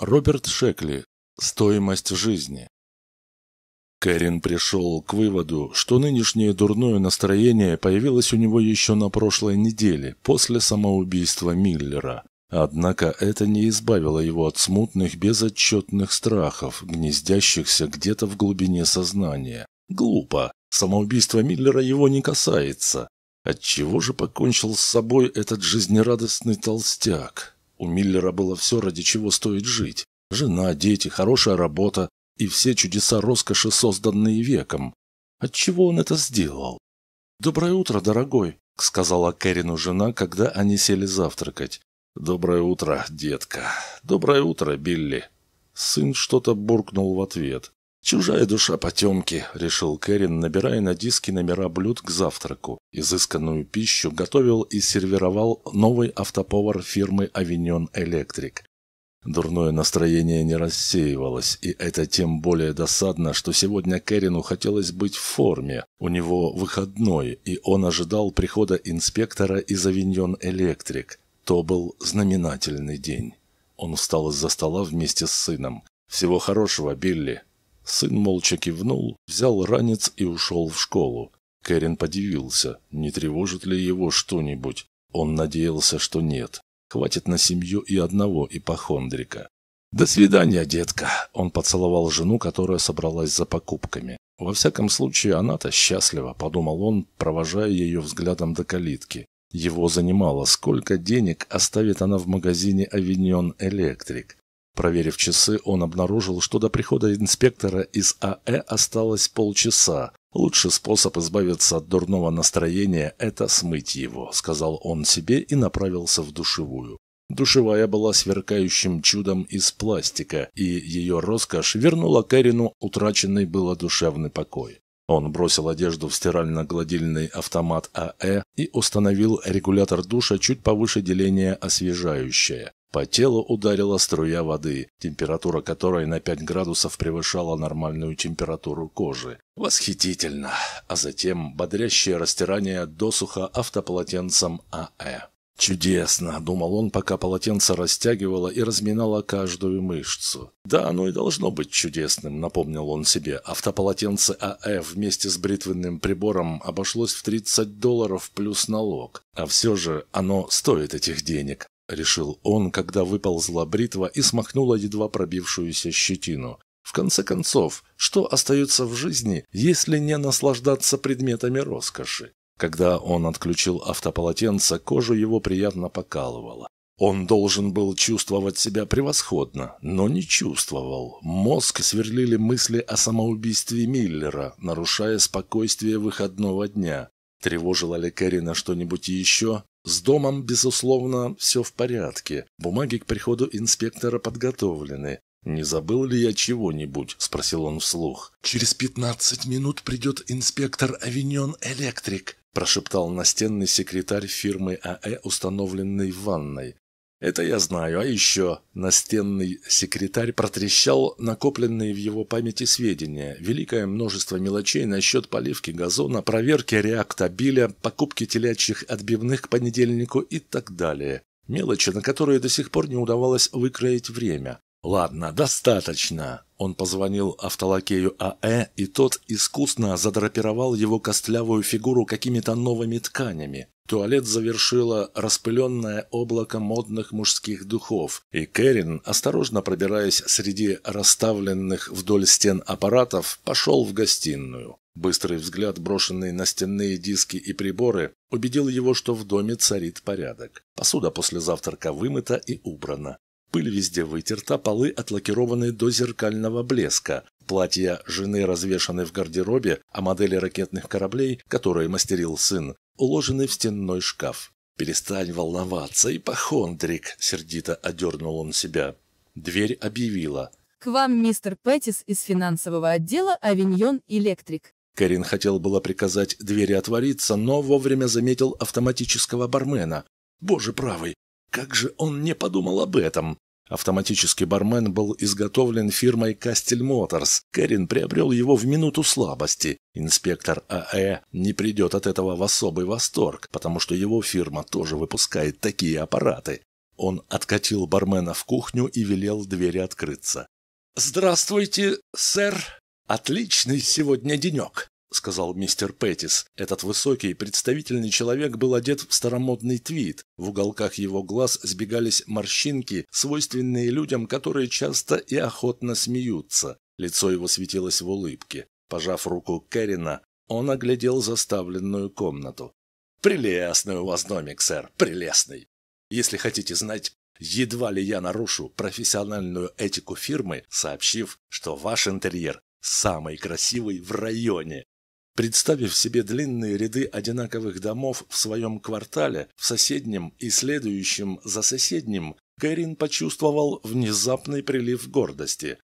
Роберт Шекли. Стоимость жизни. Кэрин пришел к выводу, что нынешнее дурное настроение появилось у него еще на прошлой неделе, после самоубийства Миллера. Однако это не избавило его от смутных, безотчетных страхов, гнездящихся где-то в глубине сознания. Глупо. Самоубийство Миллера его не касается. Отчего же покончил с собой этот жизнерадостный толстяк? У Миллера было все, ради чего стоит жить. Жена, дети, хорошая работа и все чудеса роскоши, созданные веком. Отчего он это сделал? «Доброе утро, дорогой», — сказала Кэрину жена, когда они сели завтракать. «Доброе утро, детка. Доброе утро, Билли». Сын что-то буркнул в ответ. «Чужая душа потемки», — решил Кэрин, набирая на диске номера блюд к завтраку. Изысканную пищу готовил и сервировал новый автоповар фирмы «Авиньон Электрик». Дурное настроение не рассеивалось, и это тем более досадно, что сегодня Кэрину хотелось быть в форме. У него выходной, и он ожидал прихода инспектора из «Авиньон Электрик». То был знаменательный день. Он встал из-за стола вместе с сыном. «Всего хорошего, Билли!» Сын молча кивнул, взял ранец и ушел в школу. Кэрин подивился, не тревожит ли его что-нибудь. Он надеялся, что нет. Хватит на семью и одного ипохондрика. «До свидания, детка!» Он поцеловал жену, которая собралась за покупками. «Во всяком случае, она-то счастлива», – подумал он, провожая ее взглядом до калитки. Его занимало, сколько денег оставит она в магазине «Авиньон Электрик». Проверив часы, он обнаружил, что до прихода инспектора из АЭ осталось полчаса. «Лучший способ избавиться от дурного настроения – это смыть его», – сказал он себе и направился в душевую. Душевая была сверкающим чудом из пластика, и ее роскошь вернула Кэрину утраченный было душевный покой. Он бросил одежду в стирально-гладильный автомат АЭ и установил регулятор душа чуть повыше деления «Освежающее». По телу ударила струя воды, температура которой на 5 градусов превышала нормальную температуру кожи. Восхитительно! А затем бодрящее растирание досуха автополотенцем АЭ. «Чудесно!» – думал он, пока полотенце растягивало и разминало каждую мышцу. «Да, оно и должно быть чудесным», – напомнил он себе. Автополотенце А.Ф. вместе с бритвенным прибором обошлось в 30 долларов плюс налог. А все же оно стоит этих денег. Решил он, когда выползла бритва и смахнула едва пробившуюся щетину. В конце концов, что остается в жизни, если не наслаждаться предметами роскоши? Когда он отключил автополотенце, кожу его приятно покалывало. Он должен был чувствовать себя превосходно, но не чувствовал. Мозг сверлили мысли о самоубийстве Миллера, нарушая спокойствие выходного дня. Тревожило ли Кэрина что-нибудь еще? С домом, безусловно, все в порядке. Бумаги к приходу инспектора подготовлены. «Не забыл ли я чего-нибудь?» – спросил он вслух. «Через пятнадцать минут придет инспектор Авиньон Электрик прошептал настенный секретарь фирмы АЭ, установленный в ванной. Это я знаю, а еще настенный секретарь протрещал накопленные в его памяти сведения, великое множество мелочей насчет поливки газона, проверки реактабиля, покупки телячьих отбивных к понедельнику и так далее. Мелочи, на которые до сих пор не удавалось выкроить время. «Ладно, достаточно!» Он позвонил автолакею АЭ, и тот искусно задрапировал его костлявую фигуру какими-то новыми тканями. Туалет завершило распыленное облако модных мужских духов, и Кэрин, осторожно пробираясь среди расставленных вдоль стен аппаратов, пошел в гостиную. Быстрый взгляд, брошенный на стенные диски и приборы, убедил его, что в доме царит порядок. Посуда после завтрака вымыта и убрана. Пыль везде вытерта, полы отлакированы до зеркального блеска. Платья жены развешаны в гардеробе, а модели ракетных кораблей, которые мастерил сын, уложены в стенной шкаф. «Перестань волноваться, ипохондрик!» – сердито одернул он себя. Дверь объявила. «К вам мистер Пэттис из финансового отдела «Авиньон Электрик». Карин хотел было приказать двери отвориться, но вовремя заметил автоматического бармена. «Боже правый, как же он не подумал об этом? Автоматический бармен был изготовлен фирмой Кастель Моторс. Кэрин приобрел его в минуту слабости. Инспектор АЭ не придет от этого в особый восторг, потому что его фирма тоже выпускает такие аппараты. Он откатил бармена в кухню и велел двери открыться. «Здравствуйте, сэр! Отличный сегодня денек!» – сказал мистер Петтис. Этот высокий, представительный человек был одет в старомодный твит. В уголках его глаз сбегались морщинки, свойственные людям, которые часто и охотно смеются. Лицо его светилось в улыбке. Пожав руку Кэрина, он оглядел заставленную комнату. «Прелестный у вас домик, сэр, прелестный. Если хотите знать, едва ли я нарушу профессиональную этику фирмы, сообщив, что ваш интерьер самый красивый в районе. Представив себе длинные ряды одинаковых домов в своем квартале, в соседнем и следующем за соседним, Кэрин почувствовал внезапный прилив гордости.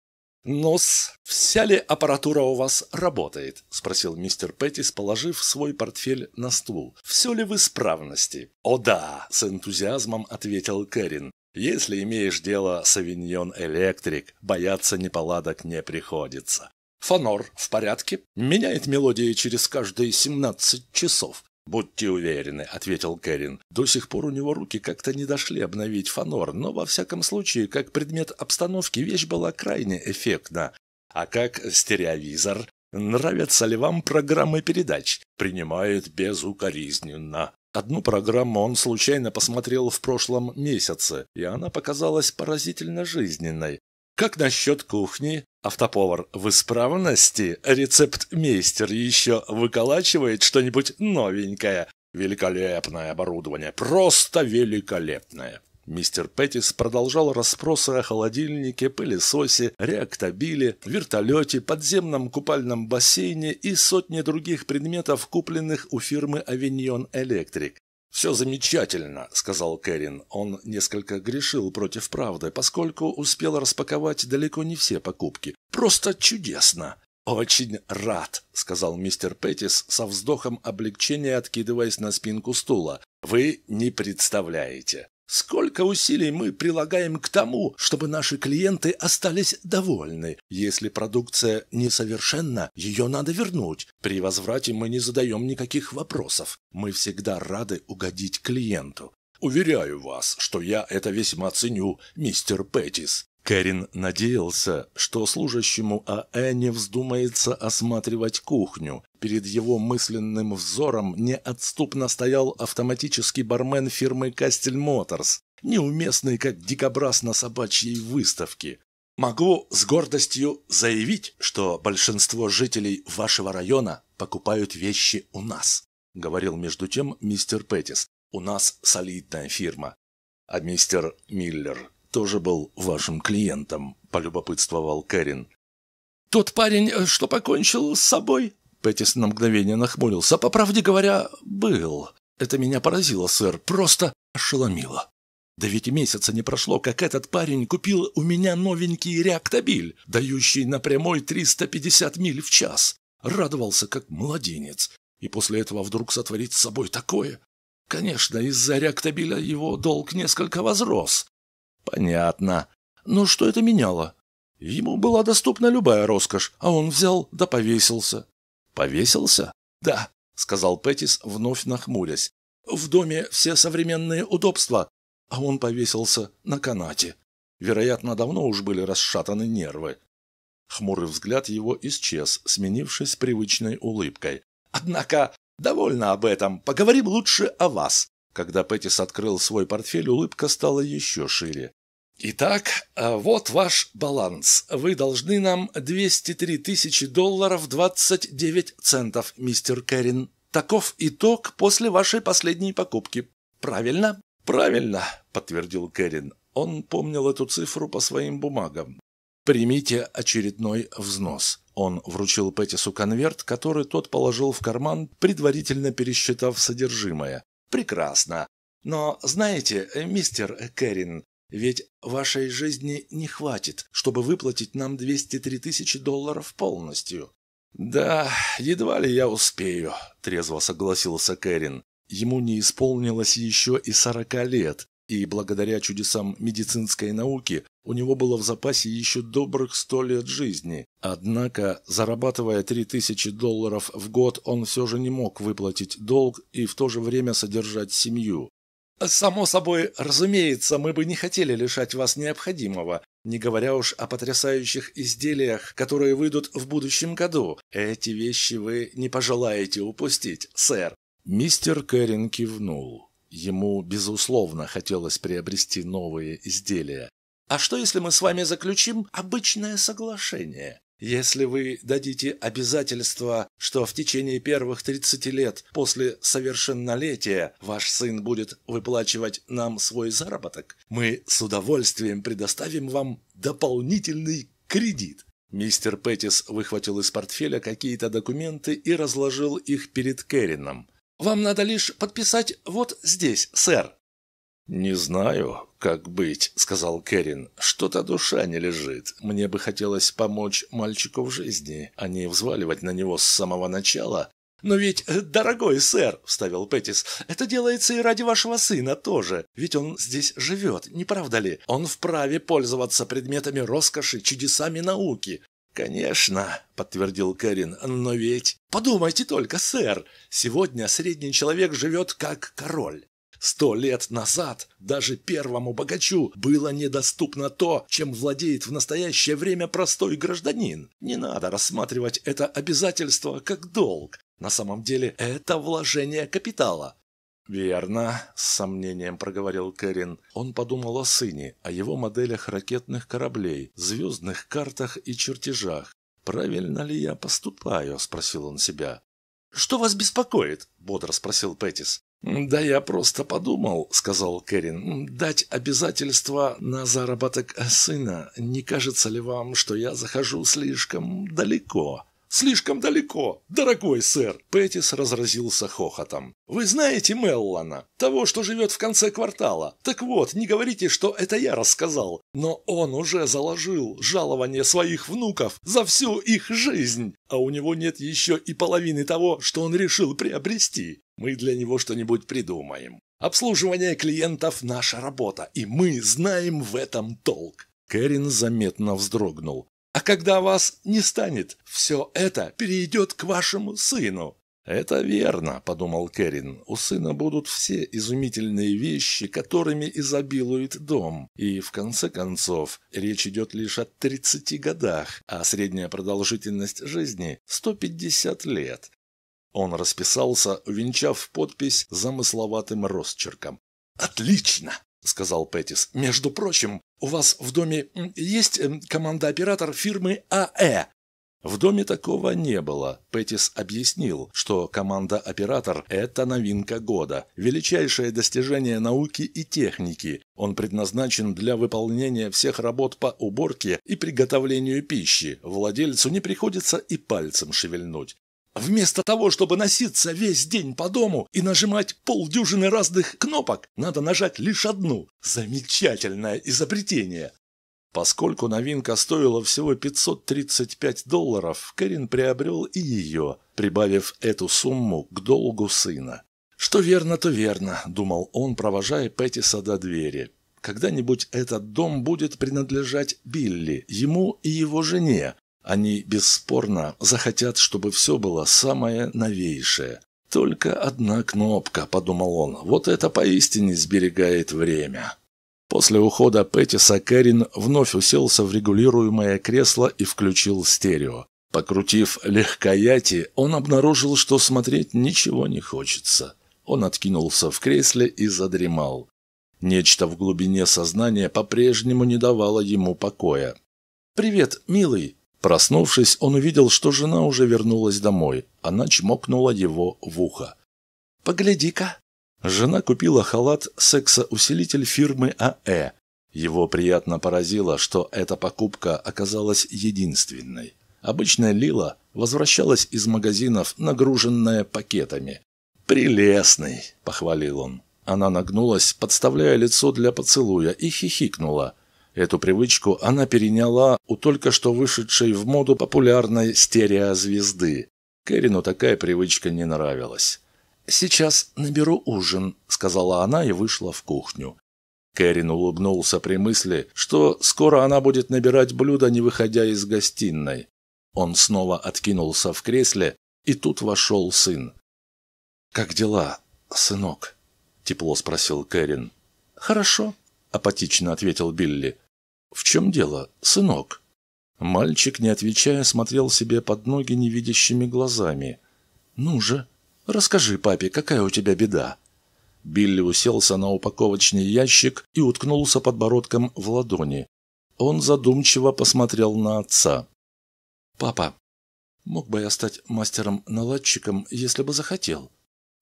«Нос, вся ли аппаратура у вас работает?» – спросил мистер Пэттис, положив свой портфель на стул. «Все ли в исправности?» «О да!» – с энтузиазмом ответил Кэрин. «Если имеешь дело с авиньон электрик, бояться неполадок не приходится. Фанор в порядке, меняет мелодии через каждые 17 часов. «Будьте уверены», — ответил Кэрин. «До сих пор у него руки как-то не дошли обновить фанор, но во всяком случае, как предмет обстановки, вещь была крайне эффектна. А как стереовизор? Нравятся ли вам программы передач? Принимает безукоризненно». Одну программу он случайно посмотрел в прошлом месяце, и она показалась поразительно жизненной. «Как насчет кухни? Автоповар в исправности, рецепт-мейстер еще выколачивает что-нибудь новенькое. Великолепное оборудование, просто великолепное. Мистер Петтис продолжал расспросы о холодильнике, пылесосе, реактабиле, вертолете, подземном купальном бассейне и сотне других предметов, купленных у фирмы «Авиньон Электрик». «Все замечательно», — сказал Кэрин. Он несколько грешил против правды, поскольку успел распаковать далеко не все покупки. «Просто чудесно!» «Очень рад», — сказал мистер Петтис со вздохом облегчения, откидываясь на спинку стула. «Вы не представляете. Сколько усилий мы прилагаем к тому, чтобы наши клиенты остались довольны. Если продукция несовершенна, ее надо вернуть. При возврате мы не задаем никаких вопросов. Мы всегда рады угодить клиенту. Уверяю вас, что я это весьма ценю, мистер Пэттис. Кэрин надеялся, что служащему АЭ не вздумается осматривать кухню. Перед его мысленным взором неотступно стоял автоматический бармен фирмы «Кастель Моторс», неуместный как дикобраз на собачьей выставке. «Могу с гордостью заявить, что большинство жителей вашего района покупают вещи у нас», — говорил между тем мистер Петтис. «У нас солидная фирма». А мистер Миллер тоже был вашим клиентом», – полюбопытствовал Кэрин. «Тот парень, э, что покончил с собой?» Пэттис на мгновение нахмурился. «По правде говоря, был. Это меня поразило, сэр, просто ошеломило. Да ведь месяца не прошло, как этот парень купил у меня новенький реактабиль, дающий на прямой 350 миль в час. Радовался, как младенец. И после этого вдруг сотворит с собой такое. Конечно, из-за реактабиля его долг несколько возрос. Понятно. Но ну, что это меняло? Ему была доступна любая роскошь, а он взял да повесился. Повесился? Да, сказал Пэтис, вновь нахмурясь. В доме все современные удобства, а он повесился на канате. Вероятно, давно уж были расшатаны нервы. Хмурый взгляд его исчез, сменившись привычной улыбкой. «Однако, довольно об этом. Поговорим лучше о вас. Когда Пэттис открыл свой портфель, улыбка стала еще шире. «Итак, э, вот ваш баланс. Вы должны нам 203 тысячи долларов 29 центов, мистер Кэрин. Таков итог после вашей последней покупки. Правильно?» «Правильно», — подтвердил Кэрин. Он помнил эту цифру по своим бумагам. «Примите очередной взнос». Он вручил Пэттису конверт, который тот положил в карман, предварительно пересчитав содержимое. Прекрасно. Но знаете, э, мистер э, Кэрин, ведь вашей жизни не хватит, чтобы выплатить нам 203 тысячи долларов полностью. Да, едва ли я успею, трезво согласился Кэрин. Ему не исполнилось еще и сорока лет, и благодаря чудесам медицинской науки у него было в запасе еще добрых сто лет жизни. Однако, зарабатывая 3000 долларов в год, он все же не мог выплатить долг и в то же время содержать семью. «Само собой, разумеется, мы бы не хотели лишать вас необходимого, не говоря уж о потрясающих изделиях, которые выйдут в будущем году. Эти вещи вы не пожелаете упустить, сэр». Мистер Кэрин кивнул. Ему, безусловно, хотелось приобрести новые изделия. «А что, если мы с вами заключим обычное соглашение?» Если вы дадите обязательство, что в течение первых 30 лет после совершеннолетия ваш сын будет выплачивать нам свой заработок, мы с удовольствием предоставим вам дополнительный кредит. Мистер Петтис выхватил из портфеля какие-то документы и разложил их перед Керрином. Вам надо лишь подписать вот здесь, сэр». «Не знаю, как быть», — сказал Кэрин. «Что-то душа не лежит. Мне бы хотелось помочь мальчику в жизни, а не взваливать на него с самого начала». «Но ведь, э, дорогой сэр», — вставил Пэтис, — «это делается и ради вашего сына тоже. Ведь он здесь живет, не правда ли? Он вправе пользоваться предметами роскоши, чудесами науки. «Конечно», — подтвердил Кэрин, — «но ведь...» «Подумайте только, сэр, сегодня средний человек живет как король. Сто лет назад даже первому богачу было недоступно то, чем владеет в настоящее время простой гражданин. Не надо рассматривать это обязательство как долг. На самом деле это вложение капитала. «Верно», — с сомнением проговорил Кэрин. Он подумал о сыне, о его моделях ракетных кораблей, звездных картах и чертежах. «Правильно ли я поступаю?» — спросил он себя. «Что вас беспокоит?» — бодро спросил Пэтис. «Да я просто подумал», — сказал Кэрин, — «дать обязательства на заработок сына. Не кажется ли вам, что я захожу слишком далеко?» Слишком далеко. Дорогой сэр!» Пэтис разразился хохотом. «Вы знаете Меллана? Того, что живет в конце квартала? Так вот, не говорите, что это я рассказал. Но он уже заложил жалование своих внуков за всю их жизнь, а у него нет еще и половины того, что он решил приобрести. Мы для него что-нибудь придумаем. Обслуживание клиентов – наша работа, и мы знаем в этом толк». Кэрин заметно вздрогнул. А когда вас не станет, все это перейдет к вашему сыну». «Это верно», – подумал Кэрин. «У сына будут все изумительные вещи, которыми изобилует дом. И, в конце концов, речь идет лишь о 30 годах, а средняя продолжительность жизни – 150 лет». Он расписался, венчав подпись замысловатым росчерком. «Отлично!» — сказал Пэтис. «Между прочим, у вас в доме есть эм, команда-оператор фирмы АЭ?» В доме такого не было. Пэтис объяснил, что команда-оператор – это новинка года, величайшее достижение науки и техники. Он предназначен для выполнения всех работ по уборке и приготовлению пищи. Владельцу не приходится и пальцем шевельнуть. Вместо того, чтобы носиться весь день по дому и нажимать полдюжины разных кнопок, надо нажать лишь одну. Замечательное изобретение. Поскольку новинка стоила всего 535 долларов, Кэрин приобрел и ее, прибавив эту сумму к долгу сына. «Что верно, то верно», – думал он, провожая Пэттиса до двери. «Когда-нибудь этот дом будет принадлежать Билли, ему и его жене, они бесспорно захотят, чтобы все было самое новейшее. «Только одна кнопка», – подумал он, – «вот это поистине сберегает время». После ухода Пэттиса Кэрин вновь уселся в регулируемое кресло и включил стерео. Покрутив легкояти, он обнаружил, что смотреть ничего не хочется. Он откинулся в кресле и задремал. Нечто в глубине сознания по-прежнему не давало ему покоя. «Привет, милый!» Проснувшись, он увидел, что жена уже вернулась домой. Она чмокнула его в ухо. «Погляди-ка!» Жена купила халат «Сексоусилитель» фирмы АЭ. Его приятно поразило, что эта покупка оказалась единственной. Обычная Лила возвращалась из магазинов, нагруженная пакетами. «Прелестный!» – похвалил он. Она нагнулась, подставляя лицо для поцелуя, и хихикнула – Эту привычку она переняла у только что вышедшей в моду популярной стереозвезды. Кэрину такая привычка не нравилась. «Сейчас наберу ужин», — сказала она и вышла в кухню. Кэрин улыбнулся при мысли, что скоро она будет набирать блюдо, не выходя из гостиной. Он снова откинулся в кресле, и тут вошел сын. «Как дела, сынок?» – тепло спросил Кэрин. «Хорошо», – апатично ответил Билли. «В чем дело, сынок?» Мальчик, не отвечая, смотрел себе под ноги невидящими глазами. «Ну же, расскажи папе, какая у тебя беда?» Билли уселся на упаковочный ящик и уткнулся подбородком в ладони. Он задумчиво посмотрел на отца. «Папа, мог бы я стать мастером-наладчиком, если бы захотел?»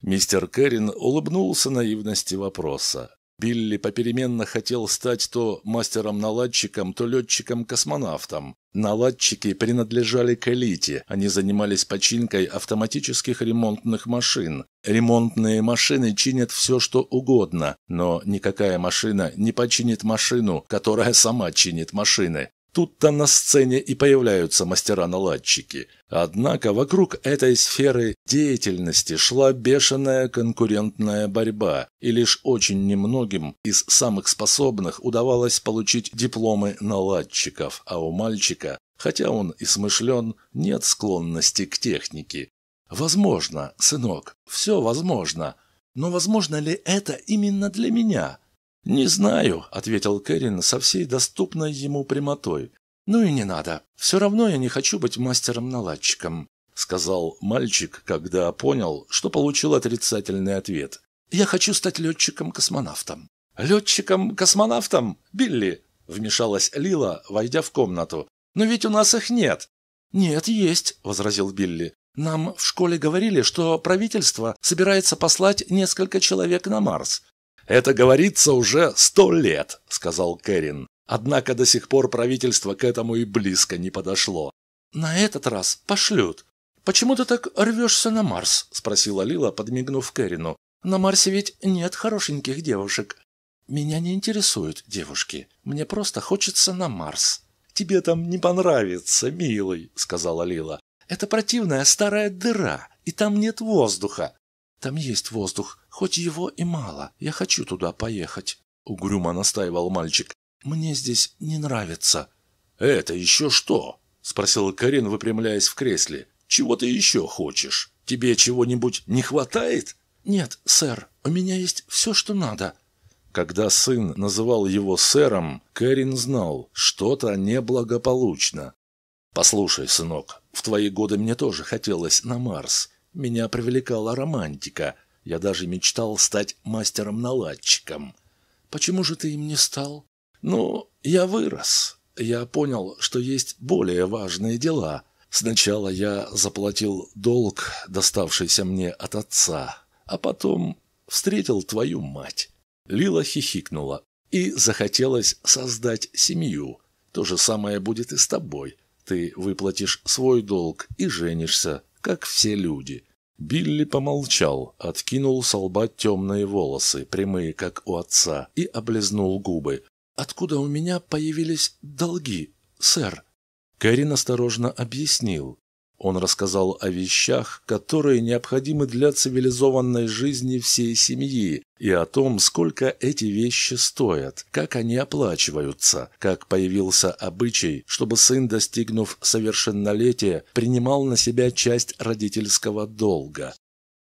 Мистер Кэрин улыбнулся наивности вопроса. Билли попеременно хотел стать то мастером-наладчиком, то летчиком-космонавтом. Наладчики принадлежали к элите, они занимались починкой автоматических ремонтных машин. Ремонтные машины чинят все, что угодно, но никакая машина не починит машину, которая сама чинит машины. Тут-то на сцене и появляются мастера-наладчики. Однако вокруг этой сферы деятельности шла бешеная конкурентная борьба, и лишь очень немногим из самых способных удавалось получить дипломы наладчиков, а у мальчика, хотя он и смышлен, нет склонности к технике. Возможно, сынок, все возможно, но возможно ли это именно для меня? «Не знаю», — ответил Кэрин со всей доступной ему прямотой. «Ну и не надо. Все равно я не хочу быть мастером-наладчиком», — сказал мальчик, когда понял, что получил отрицательный ответ. «Я хочу стать летчиком-космонавтом». «Летчиком-космонавтом? Билли!» — вмешалась Лила, войдя в комнату. «Но ведь у нас их нет». «Нет, есть», — возразил Билли. «Нам в школе говорили, что правительство собирается послать несколько человек на Марс». «Это говорится уже сто лет», – сказал Кэрин. Однако до сих пор правительство к этому и близко не подошло. «На этот раз пошлют. Почему ты так рвешься на Марс?» – спросила Лила, подмигнув Кэрину. «На Марсе ведь нет хорошеньких девушек». «Меня не интересуют девушки. Мне просто хочется на Марс». «Тебе там не понравится, милый», – сказала Лила. «Это противная старая дыра, и там нет воздуха». «Там есть воздух. Хоть его и мало, я хочу туда поехать», — угрюмо настаивал мальчик. «Мне здесь не нравится». «Это еще что?» — спросил Карин, выпрямляясь в кресле. «Чего ты еще хочешь? Тебе чего-нибудь не хватает?» «Нет, сэр, у меня есть все, что надо». Когда сын называл его сэром, Кэрин знал, что-то неблагополучно. «Послушай, сынок, в твои годы мне тоже хотелось на Марс. Меня привлекала романтика. Я даже мечтал стать мастером-наладчиком. Почему же ты им не стал? Ну, я вырос. Я понял, что есть более важные дела. Сначала я заплатил долг, доставшийся мне от отца, а потом встретил твою мать. Лила хихикнула и захотелось создать семью. То же самое будет и с тобой. Ты выплатишь свой долг и женишься, как все люди. Билли помолчал, откинул с лба темные волосы, прямые, как у отца, и облизнул губы. «Откуда у меня появились долги, сэр?» Кэрин осторожно объяснил. Он рассказал о вещах, которые необходимы для цивилизованной жизни всей семьи, и о том, сколько эти вещи стоят, как они оплачиваются, как появился обычай, чтобы сын, достигнув совершеннолетия, принимал на себя часть родительского долга.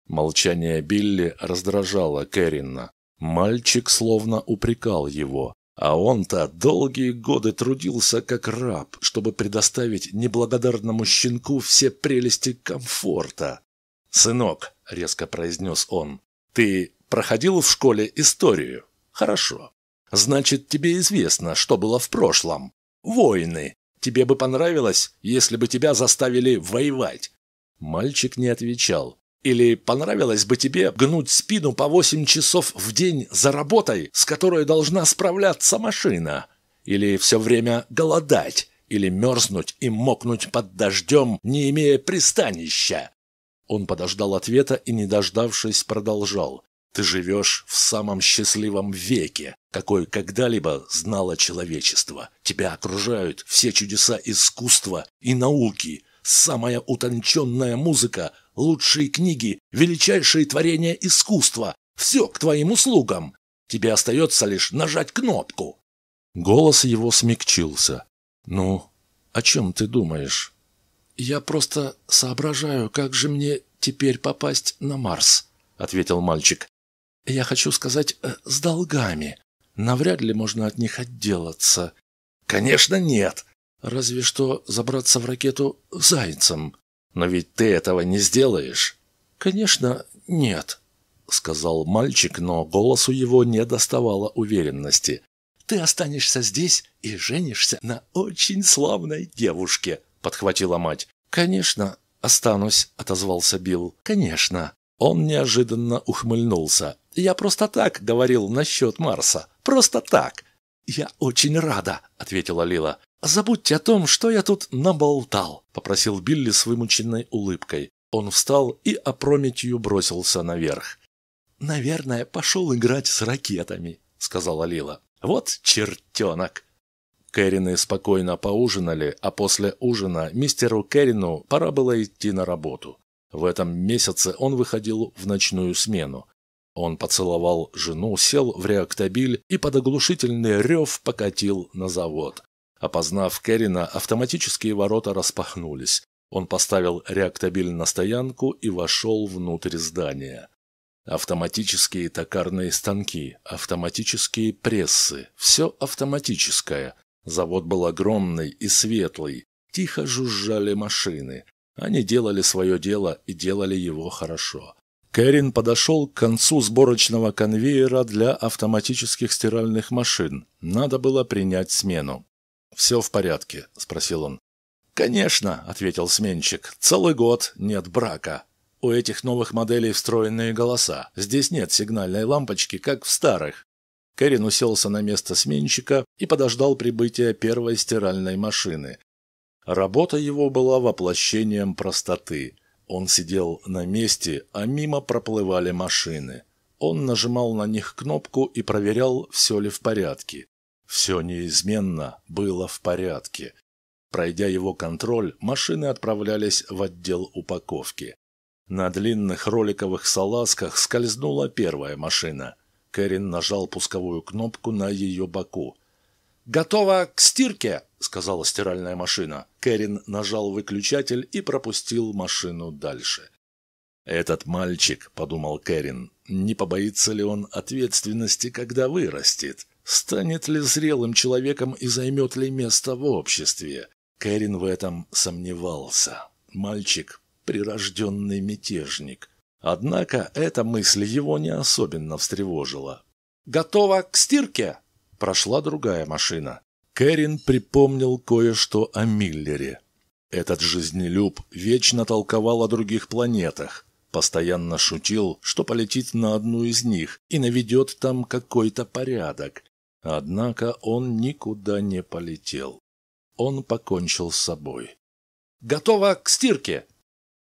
Молчание Билли раздражало Кэррина. Мальчик словно упрекал его. А он-то долгие годы трудился как раб, чтобы предоставить неблагодарному щенку все прелести комфорта. «Сынок», — резко произнес он, — «ты проходил в школе историю? Хорошо. Значит, тебе известно, что было в прошлом. Войны. Тебе бы понравилось, если бы тебя заставили воевать?» Мальчик не отвечал, или понравилось бы тебе гнуть спину по 8 часов в день за работой, с которой должна справляться машина? Или все время голодать? Или мерзнуть и мокнуть под дождем, не имея пристанища? Он подождал ответа и, не дождавшись, продолжал. «Ты живешь в самом счастливом веке, какой когда-либо знало человечество. Тебя окружают все чудеса искусства и науки, самая утонченная музыка, лучшие книги, величайшие творения искусства. Все к твоим услугам. Тебе остается лишь нажать кнопку». Голос его смягчился. «Ну, о чем ты думаешь?» «Я просто соображаю, как же мне теперь попасть на Марс», — ответил мальчик. «Я хочу сказать, э, с долгами. Навряд ли можно от них отделаться». «Конечно, нет!» «Разве что забраться в ракету зайцем». Но ведь ты этого не сделаешь. Конечно, нет, сказал мальчик, но голосу его не доставало уверенности. Ты останешься здесь и женишься на очень славной девушке, подхватила мать. Конечно, останусь, отозвался Билл. Конечно. Он неожиданно ухмыльнулся. «Я просто так говорил насчет Марса. Просто так!» «Я очень рада», — ответила Лила. «Забудьте о том, что я тут наболтал», — попросил Билли с вымученной улыбкой. Он встал и опрометью бросился наверх. «Наверное, пошел играть с ракетами», — сказала Лила. «Вот чертенок!» Кэрины спокойно поужинали, а после ужина мистеру Кэрину пора было идти на работу. В этом месяце он выходил в ночную смену. Он поцеловал жену, сел в реактабиль и под оглушительный рев покатил на завод. Опознав Керрина, автоматические ворота распахнулись. Он поставил реактабиль на стоянку и вошел внутрь здания. Автоматические токарные станки, автоматические прессы, все автоматическое. Завод был огромный и светлый, тихо жужжали машины. Они делали свое дело и делали его хорошо. Кэрин подошел к концу сборочного конвейера для автоматических стиральных машин. Надо было принять смену. «Все в порядке?» – спросил он. «Конечно», – ответил сменщик. «Целый год нет брака. У этих новых моделей встроенные голоса. Здесь нет сигнальной лампочки, как в старых». Кэрин уселся на место сменщика и подождал прибытия первой стиральной машины. Работа его была воплощением простоты. Он сидел на месте, а мимо проплывали машины. Он нажимал на них кнопку и проверял, все ли в порядке. Все неизменно было в порядке. Пройдя его контроль, машины отправлялись в отдел упаковки. На длинных роликовых салазках скользнула первая машина. Кэрин нажал пусковую кнопку на ее боку. «Готово к стирке!» – сказала стиральная машина. Кэрин нажал выключатель и пропустил машину дальше. «Этот мальчик», – подумал Кэрин, – «не побоится ли он ответственности, когда вырастет?» Станет ли зрелым человеком и займет ли место в обществе? Кэрин в этом сомневался. Мальчик – прирожденный мятежник. Однако эта мысль его не особенно встревожила. «Готово к стирке!» Прошла другая машина. Кэрин припомнил кое-что о Миллере. Этот жизнелюб вечно толковал о других планетах, постоянно шутил, что полетит на одну из них и наведет там какой-то порядок. Однако он никуда не полетел. Он покончил с собой. «Готово к стирке!»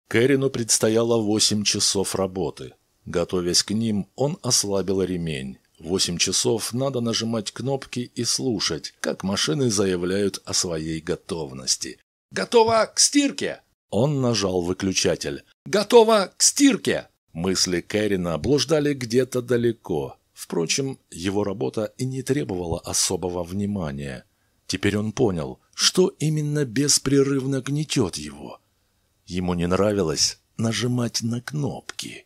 Кэрину предстояло восемь часов работы. Готовясь к ним, он ослабил ремень. Восемь часов надо нажимать кнопки и слушать, как машины заявляют о своей готовности. «Готово к стирке!» Он нажал выключатель. «Готово к стирке!» Мысли Кэрина блуждали где-то далеко. Впрочем, его работа и не требовала особого внимания. Теперь он понял, что именно беспрерывно гнетет его. Ему не нравилось нажимать на кнопки.